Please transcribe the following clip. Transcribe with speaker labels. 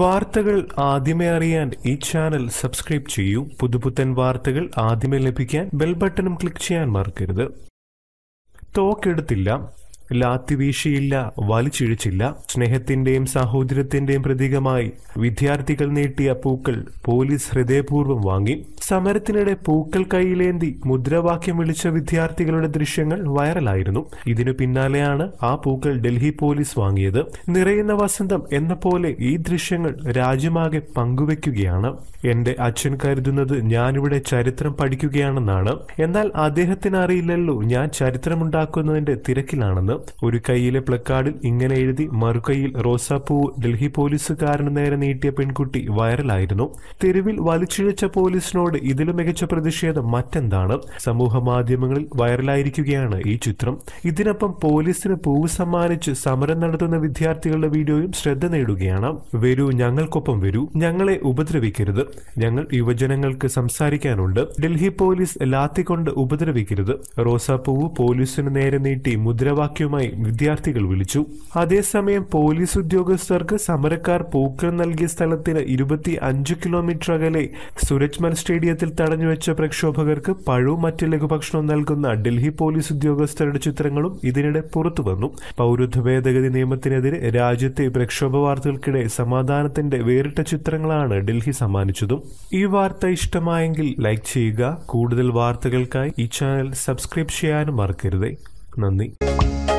Speaker 1: വാർത്തകൾ ആദ്യമേ അറിയാൻ ഈ ചാനൽ സബ്സ്ക്രൈബ് ചെയ്യൂ പുതുപുത്തൻ വാർത്തകൾ ആദ്യമേ ലഭിക്കാൻ ബെൽ ബട്ടണും ക്ലിക്ക് ചെയ്യാൻ മറക്കരുത് തോക്കെടുത്തില്ല ലാത്തിവീശിയില്ല വലിച്ചിഴിച്ചില്ല സ്നേഹത്തിന്റെയും സാഹോദര്യത്തിന്റെയും പ്രതീകമായി വിദ്യാർത്ഥികൾ നീട്ടിയ പൂക്കൾ പോലീസ് ഹൃദയപൂർവ്വം വാങ്ങി സമരത്തിനിടെ പൂക്കൾ കൈയിലേന്തി മുദ്രാവാക്യം വിളിച്ച വിദ്യാർത്ഥികളുടെ ദൃശ്യങ്ങൾ വൈറലായിരുന്നു ഇതിനു പിന്നാലെയാണ് ആ പൂക്കൾ ഡൽഹി പോലീസ് വാങ്ങിയത് നിറയുന്ന വസന്തം എന്ന പോലെ ഈ ദൃശ്യങ്ങൾ രാജ്യമാകെ പങ്കുവെക്കുകയാണ് എന്റെ അച്ഛൻ കരുതുന്നത് ഞാനിവിടെ ചരിത്രം പഠിക്കുകയാണെന്നാണ് എന്നാൽ അദ്ദേഹത്തിന് അറിയില്ലല്ലോ ഞാൻ ചരിത്രമുണ്ടാക്കുന്നതിന്റെ തിരക്കിലാണെന്ന് ഒരു കൈയിലെ പ്ലക്കാർഡിൽ ഇങ്ങനെ എഴുതി മറുകൈയിൽ റോസാപ്പൂവ് ഡൽഹി പോലീസുകാരന് നേരെ നീട്ടിയ പെൺകുട്ടി വൈറലായിരുന്നു തെരുവിൽ വലിച്ചിഴച്ച പോലീസിനോട് ഇതിലും മികച്ച പ്രതിഷേധം മറ്റെന്താണ് സമൂഹ മാധ്യമങ്ങളിൽ വൈറലായിരിക്കുകയാണ് ഈ ചിത്രം ഇതിനൊപ്പം പോലീസിന് പൂവ് സമ്മാനിച്ച് സമരം നടത്തുന്ന വിദ്യാർത്ഥികളുടെ വീഡിയോയും ശ്രദ്ധ നേടുകയാണ് വരൂ ഞങ്ങൾക്കൊപ്പം വരൂ ഞങ്ങളെ ഉപദ്രവിക്കരുത് ഞങ്ങൾ യുവജനങ്ങൾക്ക് സംസാരിക്കാനുണ്ട് ഡൽഹി പോലീസ് ലാത്തിക്കൊണ്ട് ഉപദ്രവിക്കരുത് റോസാപ്പൂവ് പോലീസിന് നേരെ നീട്ടി മുദ്രാവാക്യം ആവശ്യവുമായി വിദ്യാർത്ഥികൾ വിളിച്ചു അതേസമയം പോലീസ് ഉദ്യോഗസ്ഥർക്ക് സമരക്കാർ പൂക്കൾ നൽകിയ സ്ഥലത്തിന് ഇരുപത്തി അഞ്ച് കിലോമീറ്റർ അകലെ സുരജ്മൽ സ്റ്റേഡിയത്തിൽ തടഞ്ഞുവെച്ച പ്രക്ഷോഭകർക്ക് പഴവും മറ്റ് ലഘുഭക്ഷണവും നൽകുന്ന ഡൽഹി പോലീസ് ഉദ്യോഗസ്ഥരുടെ ചിത്രങ്ങളും ഇതിനിടെ പുറത്തുവന്നു പൌരത്വ ഭേദഗതി നിയമത്തിനെതിരെ രാജ്യത്തെ പ്രക്ഷോഭ വാർത്തകൾക്കിടെ സമാധാനത്തിന്റെ വേറിട്ട ചിത്രങ്ങളാണ് ഡൽഹി സമ്മാനിച്ചതും ഈ വാർത്ത ഇഷ്ടമായെങ്കിൽ ലൈക്ക് ചെയ്യുക കൂടുതൽ വാർത്തകൾക്കായി ഈ ചാനൽ സബ്സ്ക്രൈബ് ചെയ്യാനും മറക്കരുതേ നന്ദി